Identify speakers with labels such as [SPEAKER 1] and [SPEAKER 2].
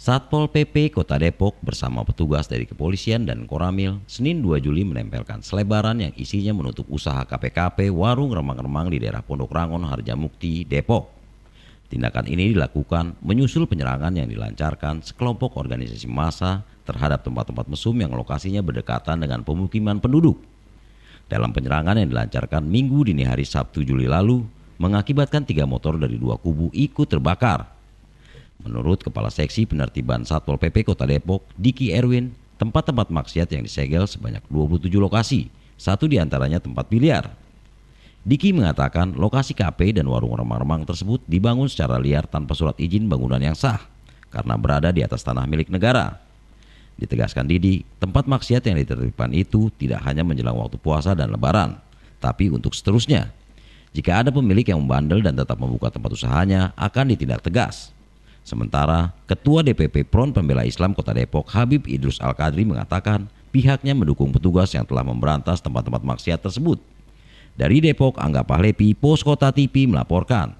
[SPEAKER 1] Satpol PP Kota Depok bersama petugas dari kepolisian dan Koramil Senin 2 Juli menempelkan selebaran yang isinya menutup usaha KPKP warung remang-remang di daerah Pondok Rangon Harjamukti, Depok. Tindakan ini dilakukan menyusul penyerangan yang dilancarkan sekelompok organisasi massa terhadap tempat-tempat mesum yang lokasinya berdekatan dengan pemukiman penduduk. Dalam penyerangan yang dilancarkan minggu dini hari Sabtu Juli lalu, mengakibatkan tiga motor dari dua kubu ikut terbakar Menurut Kepala Seksi Penertiban Satpol PP Kota Depok, Diki Erwin, tempat-tempat maksiat yang disegel sebanyak 27 lokasi, satu di antaranya tempat biliar. Diki mengatakan lokasi KP dan warung remang-remang tersebut dibangun secara liar tanpa surat izin bangunan yang sah karena berada di atas tanah milik negara. Ditegaskan Didi, tempat maksiat yang ditertibkan itu tidak hanya menjelang waktu puasa dan lebaran, tapi untuk seterusnya. Jika ada pemilik yang membandel dan tetap membuka tempat usahanya, akan ditindak tegas. Sementara Ketua DPP Front Pembela Islam Kota Depok Habib Idrus al qadri mengatakan pihaknya mendukung petugas yang telah memberantas tempat-tempat maksiat tersebut. Dari Depok, Angga Pahlepi, Pos Kota TV melaporkan.